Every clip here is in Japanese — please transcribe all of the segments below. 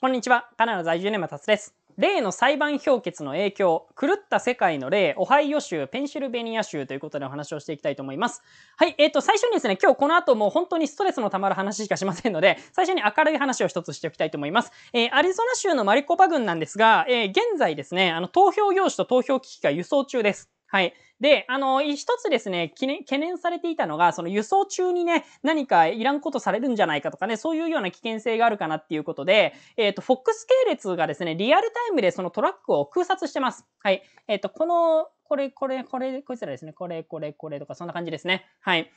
こんにちは。カナダ在住ネマタツです。例の裁判評決の影響、狂った世界の例、オハイオ州、ペンシルベニア州ということでお話をしていきたいと思います。はい、えっ、ー、と、最初にですね、今日この後もう本当にストレスのたまる話しかしませんので、最初に明るい話を一つしておきたいと思います。えー、アリゾナ州のマリコパ郡なんですが、えー、現在ですね、あの、投票用紙と投票機器が輸送中です。はい。で、あの、一つですね、懸念されていたのが、その輸送中にね、何かいらんことされるんじゃないかとかね、そういうような危険性があるかなっていうことで、えっ、ー、と、FOX 系列がですね、リアルタイムでそのトラックを空撮してます。はい。えっ、ー、と、この、これ、これ、これ、こいつらですね。これ、これ、これとか、そんな感じですね。はい。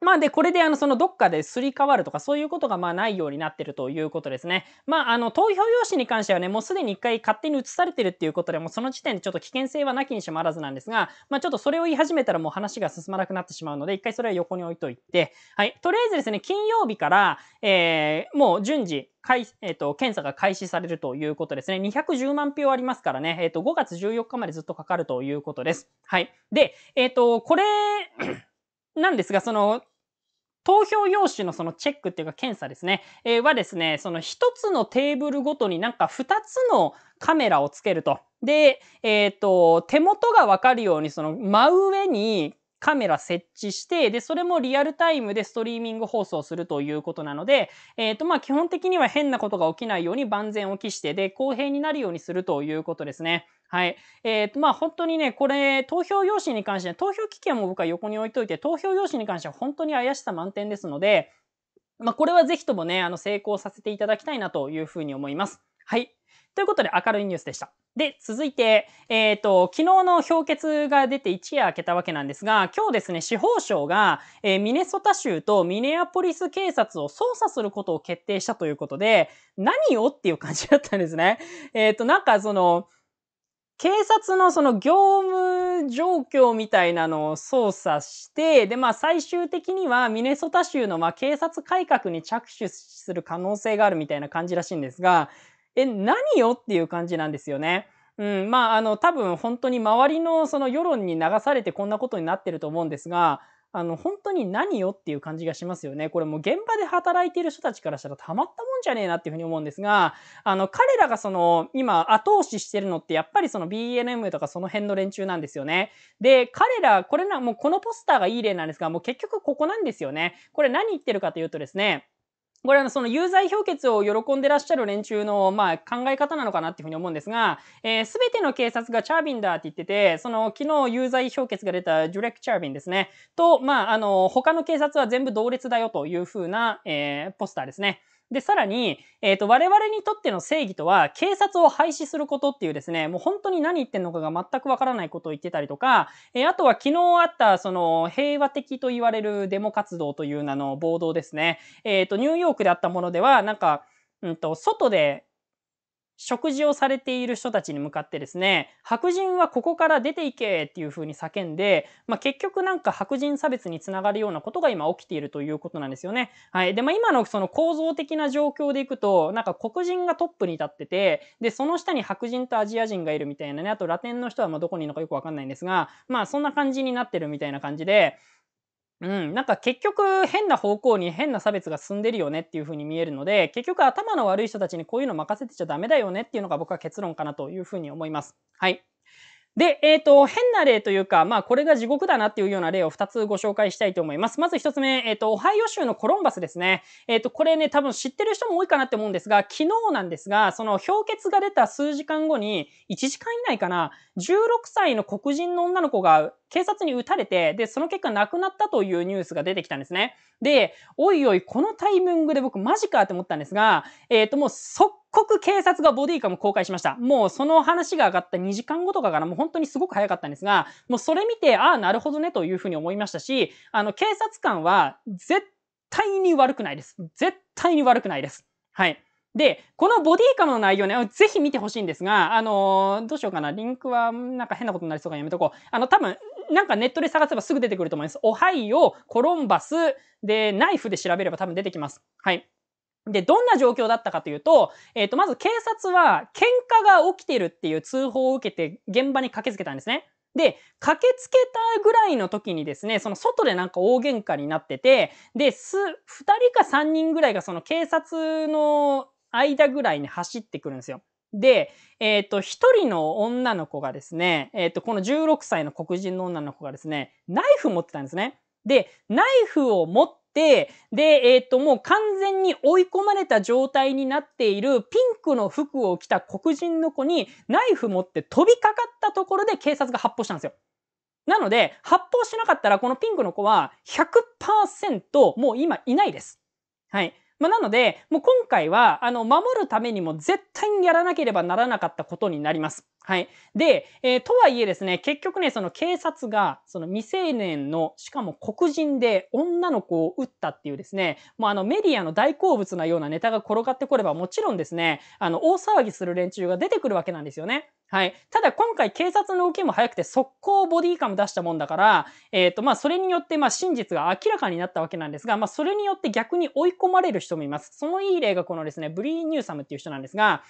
まあで、これであの、そのどっかですり替わるとかそういうことがまあないようになってるということですね。まああの、投票用紙に関してはね、もうすでに一回勝手に移されてるっていうことで、もうその時点でちょっと危険性はなきにしもあらずなんですが、まあちょっとそれを言い始めたらもう話が進まなくなってしまうので、一回それは横に置いといて、はい、とりあえずですね、金曜日から、えー、もう順次、えーと、検査が開始されるということですね。210万票ありますからね、えーと、と5月14日までずっとかかるということです。はい。で、えっ、ー、と、これ なんですが、その、投票用紙のそのチェックっていうか検査ですね、えー、はですね、その一つのテーブルごとになんか二つのカメラをつけると。で、えっ、ー、と、手元がわかるように、その真上にカメラ設置して、で、それもリアルタイムでストリーミング放送するということなので、えっ、ー、と、まあ、基本的には変なことが起きないように万全を期して、で、公平になるようにするということですね。はい。えっ、ー、と、まあ、本当にね、これ、投票用紙に関して、投票期限も僕は横に置いといて、投票用紙に関しては本当に怪しさ満点ですので、まあ、これはぜひともね、あの、成功させていただきたいなというふうに思います。はい。ということで、明るいニュースでした。で、続いて、えっ、ー、と、昨日の評決が出て一夜明けたわけなんですが、今日ですね、司法省が、えー、ミネソタ州とミネアポリス警察を捜査することを決定したということで、何をっていう感じだったんですね。えっ、ー、と、なんかその、警察のその業務状況みたいなのを捜査して、で、まあ最終的にはミネソタ州のまあ警察改革に着手する可能性があるみたいな感じらしいんですが、え、何よっていう感じなんですよね。うん、まあ、あの、多分本当に周りのその世論に流されてこんなことになってると思うんですが、あの、本当に何よっていう感じがしますよね。これもう現場で働いている人たちからしたらたまったもんじゃねえなっていうふうに思うんですが、あの、彼らがその、今後押ししてるのってやっぱりその BNM とかその辺の連中なんですよね。で、彼ら、これな、もうこのポスターがいい例なんですが、もう結局ここなんですよね。これ何言ってるかというとですね、これはその有罪評決を喜んでらっしゃる連中の、まあ、考え方なのかなっていうふうに思うんですが、えー、全ての警察がチャービンだって言ってて、その昨日有罪評決が出たジュレック・チャービンですね、と、まあ、あの、他の警察は全部同列だよというふうな、えー、ポスターですね。で、さらに、えっ、ー、と、我々にとっての正義とは、警察を廃止することっていうですね、もう本当に何言ってんのかが全くわからないことを言ってたりとか、えー、あとは昨日あった、その、平和的と言われるデモ活動という名の暴動ですね。えっ、ー、と、ニューヨークであったものでは、なんか、うんと、外で食事をされている人たちに向かってですね、白人はここから出ていけっていう風に叫んで、まあ、結局なんか白人差別につながるようなことが今起きているということなんですよね。はい。で、まあ、今のその構造的な状況でいくと、なんか黒人がトップに立ってて、で、その下に白人とアジア人がいるみたいなね、あとラテンの人はまどこにいるのかよくわかんないんですが、まあそんな感じになってるみたいな感じで、うん、なんか結局変な方向に変な差別が進んでるよねっていう風に見えるので結局頭の悪い人たちにこういうの任せてちゃダメだよねっていうのが僕は結論かなという風に思います。はいで、えっ、ー、と、変な例というか、まあ、これが地獄だなっていうような例を2つご紹介したいと思います。まず1つ目、えっ、ー、と、オハイオ州のコロンバスですね。えっ、ー、と、これね、多分知ってる人も多いかなって思うんですが、昨日なんですが、その氷結が出た数時間後に、1時間以内かな、16歳の黒人の女の子が警察に撃たれて、で、その結果亡くなったというニュースが出てきたんですね。で、おいおい、このタイミングで僕マジかって思ったんですが、えっ、ー、と、もう速刻警察がボディカム公開しました。もうその話が上がった2時間後とかからもう本当にすごく早かったんですが、もうそれ見て、ああ、なるほどねというふうに思いましたし、あの、警察官は絶対に悪くないです。絶対に悪くないです。はい。で、このボディカムの内容ね、ぜひ見てほしいんですが、あのー、どうしようかな。リンクはなんか変なことになりそうかやめとこう。あの、多分、なんかネットで探せばすぐ出てくると思います。オハイオ、コロンバス、で、ナイフで調べれば多分出てきます。はい。で、どんな状況だったかというと、えっ、ー、と、まず警察は喧嘩が起きてるっていう通報を受けて現場に駆けつけたんですね。で、駆けつけたぐらいの時にですね、その外でなんか大喧嘩になってて、で、す、二人か三人ぐらいがその警察の間ぐらいに走ってくるんですよ。で、えっ、ー、と、一人の女の子がですね、えっ、ー、と、この16歳の黒人の女の子がですね、ナイフ持ってたんですね。で、ナイフを持っ、で、えっ、ー、と、もう完全に追い込まれた状態になっているピンクの服を着た黒人の子にナイフ持って飛びかかったところで警察が発砲したんですよ。なので、発砲しなかったらこのピンクの子は100%もう今いないです。はい。まあ、なので、もう今回は、あの、守るためにも絶対にやらなければならなかったことになります。はい。で、えー、とはいえですね、結局ね、その警察が、その未成年の、しかも黒人で女の子を撃ったっていうですね、もうあのメディアの大好物なようなネタが転がってこれば、もちろんですね、あの、大騒ぎする連中が出てくるわけなんですよね。はい。ただ今回警察の動きも早くて速攻ボディカム出したもんだから、えっ、ー、とまあそれによってまあ真実が明らかになったわけなんですが、まあそれによって逆に追い込まれる人もいます。そのいい例がこのですね、ブリー・ニューサムっていう人なんですが、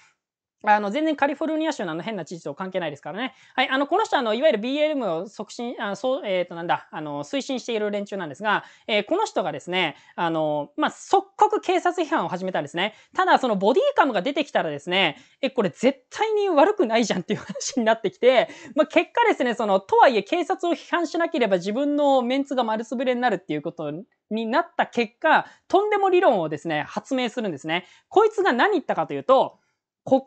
あの、全然カリフォルニア州のあの変な知事と関係ないですからね。はい、あの、この人、は、あの、いわゆる BLM を促進、あそう、えっ、ー、と、なんだ、あの、推進している連中なんですが、えー、この人がですね、あの、まあ、即刻警察批判を始めたんですね。ただ、そのボディカムが出てきたらですね、え、これ絶対に悪くないじゃんっていう話になってきて、まあ、結果ですね、その、とはいえ警察を批判しなければ自分のメンツが丸つぶれになるっていうことになった結果、とんでも理論をですね、発明するんですね。こいつが何言ったかというと、黒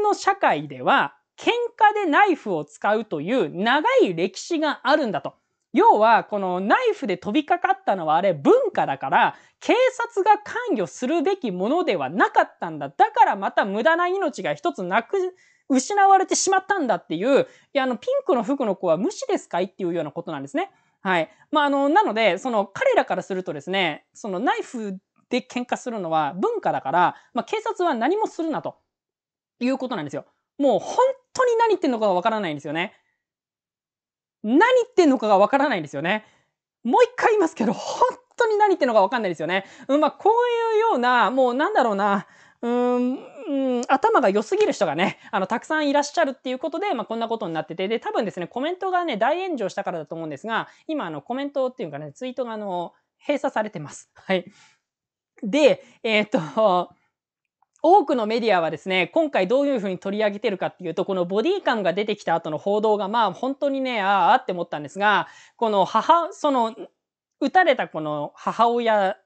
人の社会では喧嘩でナイフを使うという長い歴史があるんだと。要は、このナイフで飛びかかったのはあれ文化だから、警察が関与するべきものではなかったんだ。だからまた無駄な命が一つなく、失われてしまったんだっていう、いや、あの、ピンクの服の子は無視ですかいっていうようなことなんですね。はい。まあ、あの、なので、その彼らからするとですね、そのナイフで喧嘩するのは文化だから、まあ、警察は何もするなと。いうことなんですよ。もう本当に何言ってんのかがわからないんですよね。何言ってんのかがわからないんですよね。もう一回言いますけど、本当に何言ってんのかわかんないですよね。うん、まあ、こういうような、もうなんだろうな、うん、ん、頭が良すぎる人がね、あの、たくさんいらっしゃるっていうことで、まあ、こんなことになってて、で、多分ですね、コメントがね、大炎上したからだと思うんですが、今、あの、コメントっていうかね、ツイートが、あの、閉鎖されてます。はい。で、えー、っと、多くのメディアはですね、今回どういうふうに取り上げてるかっていうと、このボディ感が出てきた後の報道が、まあ本当にね、ああって思ったんですが、この母、その、撃たれたこの母親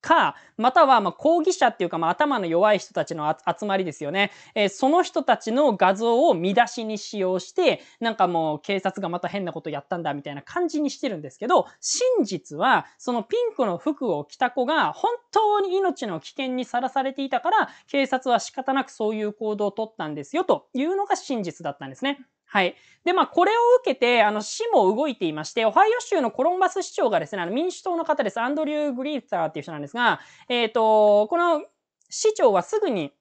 か、または、ま抗議者っていうか、まあ、頭の弱い人たちの集まりですよね。えー、その人たちの画像を見出しに使用して、なんかもう警察がまた変なことやったんだみたいな感じにしてるんですけど、真実は、そのピンクの服を着た子が本当に命の危険にさらされていたから、警察は仕方なくそういう行動をとったんですよというのが真実だったんですね。はい。で、まあ、これを受けて、あの、市も動いていまして、オハイオ州のコロンバス市長がですね、あの、民主党の方です。アンドリュー・グリーターっていう人なんですが、えっ、ー、と、この市長はすぐに、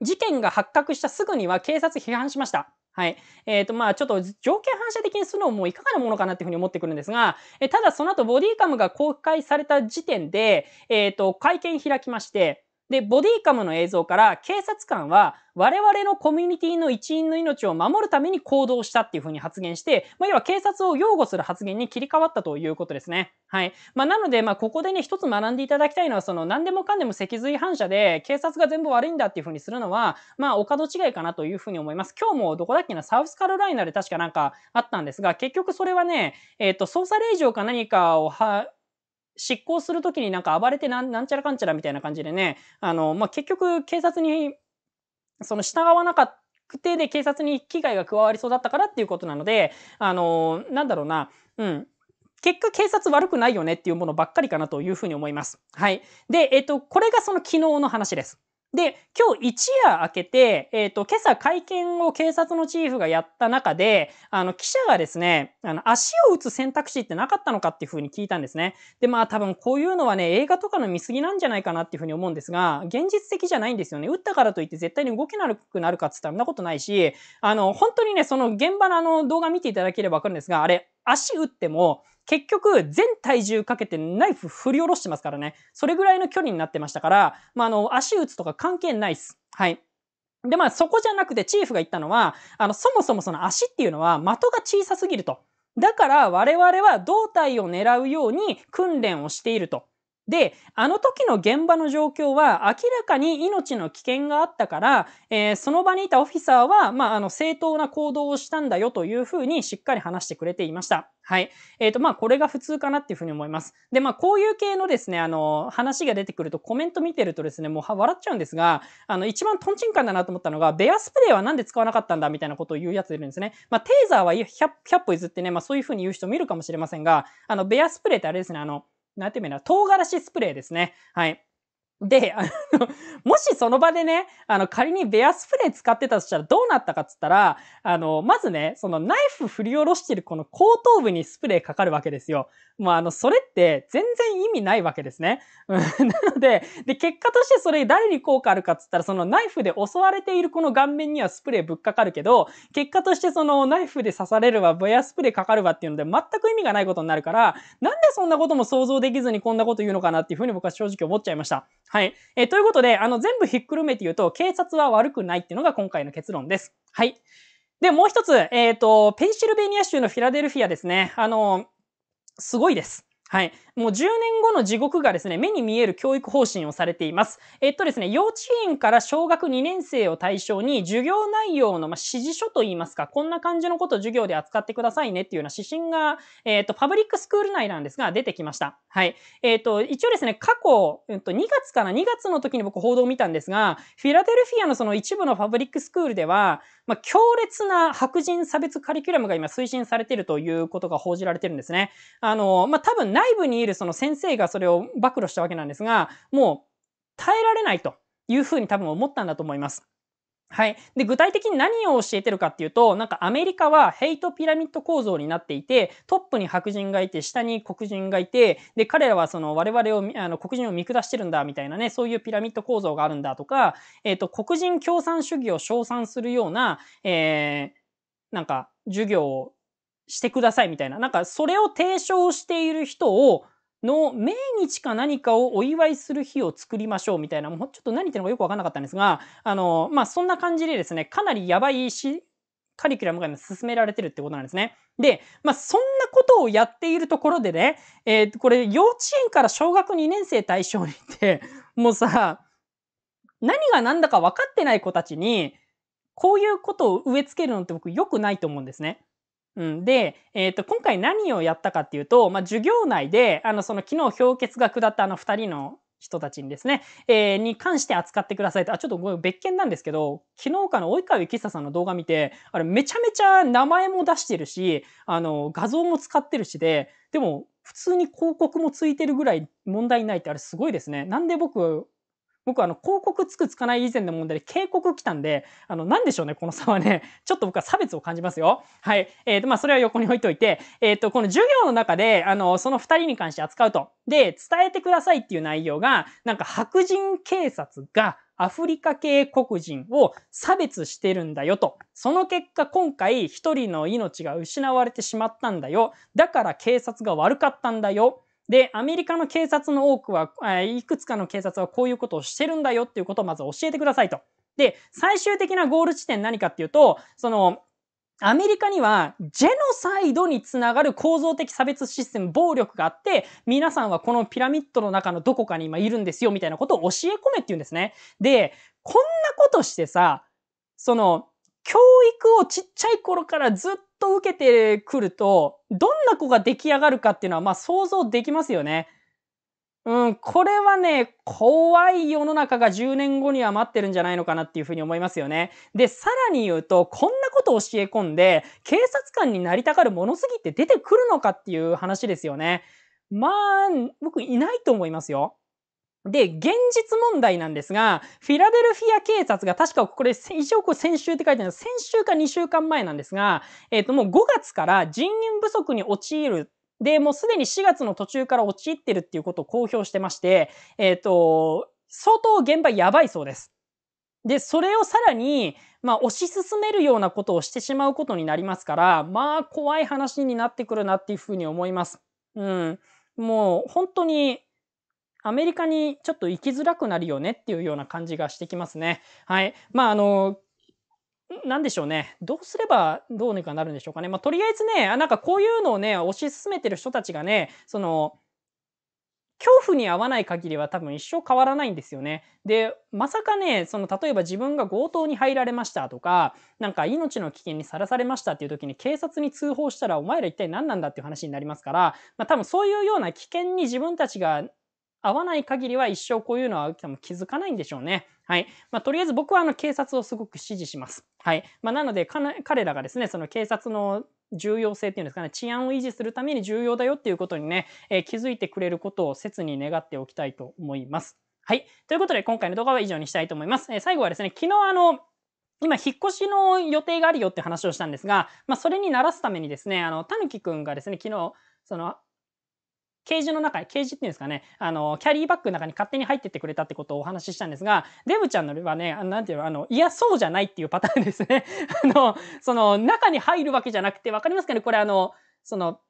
事件が発覚したすぐには警察批判しました。はい。えっ、ー、と、まあ、ちょっと条件反射的にするのもいかがなものかなっていうふうに思ってくるんですが、えただその後ボディカムが公開された時点で、えっ、ー、と、会見開きまして、で、ボディカムの映像から警察官は我々のコミュニティの一員の命を守るために行動したっていうふうに発言して、まあ、要は警察を擁護する発言に切り替わったということですね。はい。まあ、なので、まあ、ここでね、一つ学んでいただきたいのは、その、何でもかんでも脊髄反射で、警察が全部悪いんだっていうふうにするのは、まあ、お門違いかなというふうに思います。今日もどこだっけな、サウスカロライナで確かなんかあったんですが、結局それはね、えっ、ー、と、捜査令状か何かをは、執行する時になんか暴れてなんちゃらかんちゃらみたいな感じでね、あの、まあ、結局警察に、その従わなかった定で警察に危害が加わりそうだったからっていうことなので、あのなんだろうな、うん。結果警察悪くないよねっていうものばっかりかなというふうに思います。はい。で、えっと、これがその昨日の話です。で、今日一夜明けて、えっ、ー、と、今朝会見を警察のチーフがやった中で、あの、記者がですね、あの、足を打つ選択肢ってなかったのかっていうふうに聞いたんですね。で、まあ多分こういうのはね、映画とかの見過ぎなんじゃないかなっていうふうに思うんですが、現実的じゃないんですよね。打ったからといって絶対に動けなくなるかって言ったらそんなことないし、あの、本当にね、その現場のあの動画見ていただければわかるんですが、あれ、足打っても、結局、全体重かけてナイフ振り下ろしてますからね。それぐらいの距離になってましたから、まあ、あの、足打つとか関係ないっす。はい。で、まあ、そこじゃなくて、チーフが言ったのは、あの、そもそもその足っていうのは、的が小さすぎると。だから、我々は胴体を狙うように訓練をしていると。で、あの時の現場の状況は明らかに命の危険があったから、えー、その場にいたオフィサーは、まあ、あの、正当な行動をしたんだよというふうにしっかり話してくれていました。はい。えっ、ー、と、まあ、これが普通かなっていうふうに思います。で、まあ、こういう系のですね、あの、話が出てくるとコメント見てるとですね、もう笑っちゃうんですが、あの、一番トンチンカンだなと思ったのが、ベアスプレーはなんで使わなかったんだみたいなことを言うやついるんですね。まあ、テーザーは 100, 100歩譲ってね、まあ、そういうふうに言う人もいるかもしれませんが、あの、ベアスプレーってあれですね、あの、なんていうの唐辛子スプレーですね。はい。で、あの、もしその場でね、あの、仮にベアスプレー使ってたとしたらどうなったかっつったら、あの、まずね、そのナイフ振り下ろしてるこの後頭部にスプレーかかるわけですよ。もうあの、それって全然意味ないわけですね。なので、で、結果としてそれ誰に効果あるかっつったら、そのナイフで襲われているこの顔面にはスプレーぶっかかるけど、結果としてそのナイフで刺されるわ、ベアスプレーかかるわっていうので全く意味がないことになるから、なんでそんなことも想像できずにこんなこと言うのかなっていうふうに僕は正直思っちゃいました。はい。えー、ということで、あの、全部ひっくるめて言うと、警察は悪くないっていうのが今回の結論です。はい。で、もう一つ、えっ、ー、と、ペンシルベニア州のフィラデルフィアですね。あの、すごいです。はい。もう10年後の地獄がですね、目に見える教育方針をされています。えっとですね、幼稚園から小学2年生を対象に、授業内容の、まあ、指示書といいますか、こんな感じのことを授業で扱ってくださいねっていうような指針が、えっと、パブリックスクール内なんですが、出てきました。はい。えっと、一応ですね、過去、えっと、2月かな、2月の時に僕報道を見たんですが、フィラデルフィアのその一部のパブリックスクールでは、まあ、強烈な白人差別カリキュラムが今推進されているということが報じられてるんですね。あの、まあ、多分内部にいるその先生がそれを暴露したわけなんですが、もう耐えられないというふうに多分思ったんだと思います。はい。で、具体的に何を教えてるかっていうと、なんかアメリカはヘイトピラミッド構造になっていて、トップに白人がいて、下に黒人がいて、で、彼らはその我々を、あの、黒人を見下してるんだ、みたいなね、そういうピラミッド構造があるんだとか、えっ、ー、と、黒人共産主義を称賛するような、えー、なんか、授業をしてくださいみたいな。なんか、それを提唱している人を、の命日か何かをお祝いする日を作りましょうみたいな、もうちょっと何言ってるのかよくわかんなかったんですが、あの、まあ、そんな感じでですね、かなりやばいし、カリキュラムが今進められてるってことなんですね。で、まあ、そんなことをやっているところでね、えー、これ幼稚園から小学2年生対象にって、もうさ、何が何だか分かってない子たちに、こういうことを植え付けるのって僕良くないと思うんですね。うん、で、えーと、今回何をやったかっていうと、まあ、授業内であのその昨日評決が下ったあの2人の人たちにですね、えー、に関して扱ってくださいと、あ、ちょっとごめん、別件なんですけど、昨日かの及川幸久さんの動画見て、あれめちゃめちゃ名前も出してるし、あの、画像も使ってるしで、でも普通に広告もついてるぐらい問題ないってあれすごいですね。なんで僕、僕あの広告つくつかない以前の問題で警告来たんで、あの、なんでしょうね、この差はね、ちょっと僕は差別を感じますよ。はい。えっ、ー、と、まあ、それは横に置いといて、えっ、ー、と、この授業の中で、あの、その二人に関して扱うと。で、伝えてくださいっていう内容が、なんか白人警察が、アフリカ系黒人を差別してるんだよと。その結果今回一人の命が失われてしまったんだよ。だから警察が悪かったんだよ。で、アメリカの警察の多くは、いくつかの警察はこういうことをしてるんだよっていうことをまず教えてくださいと。で、最終的なゴール地点何かっていうと、その、アメリカにはジェノサイドにつながる構造的差別システム、暴力があって、皆さんはこのピラミッドの中のどこかに今いるんですよ、みたいなことを教え込めって言うんですね。で、こんなことしてさ、その、教育をちっちゃい頃からずっと受けてくると、どんな子が出来上がるかっていうのは、まあ想像できますよね。うん、これはね、怖い世の中が10年後には待ってるんじゃないのかなっていうふうに思いますよね。で、さらに言うと、こんなことを教え込んで、警察官になりたがる物すぎて出てくるのかっていう話ですよね。まあ、僕いないと思いますよ。で、現実問題なんですが、フィラデルフィア警察が確かこれ、一応これ先週って書いてある先週か2週間前なんですが、えっ、ー、ともう5月から人員不足に陥るで、もうすでに4月の途中から陥ってるっていうことを公表してまして、えっ、ー、と、相当現場やばいそうです。で、それをさらに、まあ、推し進めるようなことをしてしまうことになりますから、まあ、怖い話になってくるなっていうふうに思います。うん。もう、本当に、アメリカにちょっと行きづらくなるよねっていうような感じがしてきますね。はい。まあ、あの、なんでしょうね。どうすればどうにかなるんでしょうかね。まあ、とりあえずね、なんかこういうのをね、推し進めてる人たちがね、その、恐怖に合わない限りは多分一生変わらないんですよね。で、まさかね、その例えば自分が強盗に入られましたとか、なんか命の危険にさらされましたっていう時に警察に通報したらお前ら一体何なんだっていう話になりますから、まあ多分そういうような危険に自分たちが合わない限りは一生こういうのは青木さんも気づかないんでしょうね。はい。まあ、とりあえず僕はあの警察をすごく支持します。はい。まあ、なので、彼らがですね、その警察の重要性っていうんですかね、治安を維持するために重要だよっていうことにね、えー、気づいてくれることを切に願っておきたいと思います。はい。ということで、今回の動画は以上にしたいと思います。えー、最後はですね、昨日あの、今、引っ越しの予定があるよって話をしたんですが、まあ、それにならすためにですね、あの、たぬきくんがですね、昨日、その、ケージの中に、ケージっていうんですかね、あの、キャリーバッグの中に勝手に入ってってくれたってことをお話ししたんですが、デブちゃんのはね、なんていうの、あの、いや、そうじゃないっていうパターンですね。あの、その、中に入るわけじゃなくて、わかりますかねこれあの、その、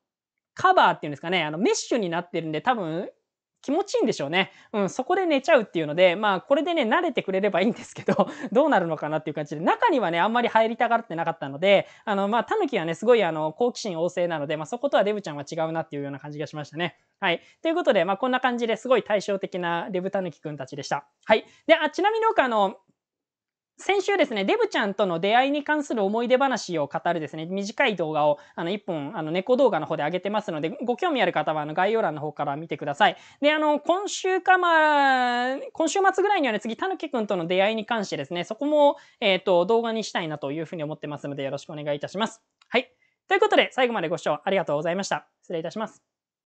カバーっていうんですかね、あの、メッシュになってるんで、多分、気持ちいいんでしょうね。うん、そこで寝ちゃうっていうので、まあ、これでね、慣れてくれればいいんですけど、どうなるのかなっていう感じで、中にはね、あんまり入りたがってなかったので、あの、まあ、タヌキはね、すごい、あの、好奇心旺盛なので、まあ、そことはデブちゃんは違うなっていうような感じがしましたね。はい。ということで、まあ、こんな感じですごい対照的なデブタヌキくんたちでした。はい。で、あ、ちなみに僕、あの、先週ですね、デブちゃんとの出会いに関する思い出話を語るですね、短い動画を、あの、1本、あの、猫動画の方で上げてますので、ご興味ある方は、あの、概要欄の方から見てください。で、あの、今週か、まあ、今週末ぐらいにはね、次、たぬきくんとの出会いに関してですね、そこも、えっ、ー、と、動画にしたいなというふうに思ってますので、よろしくお願いいたします。はい。ということで、最後までご視聴ありがとうございました。失礼いたします。